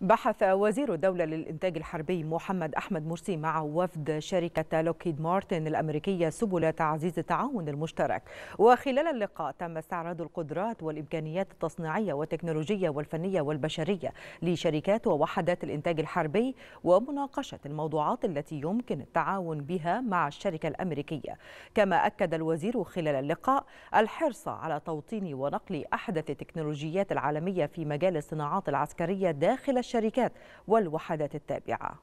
بحث وزير الدولة للإنتاج الحربي محمد أحمد مرسي مع وفد شركة لوكيد مارتن الأمريكية سبل تعزيز التعاون المشترك وخلال اللقاء تم استعراض القدرات والإمكانيات التصنيعية والتكنولوجية والفنية والبشرية لشركات ووحدات الإنتاج الحربي ومناقشة الموضوعات التي يمكن التعاون بها مع الشركة الأمريكية كما أكد الوزير خلال اللقاء الحرص على توطين ونقل أحدث التكنولوجيات العالمية في مجال الصناعات العسكرية داخل الشركات والوحدات التابعه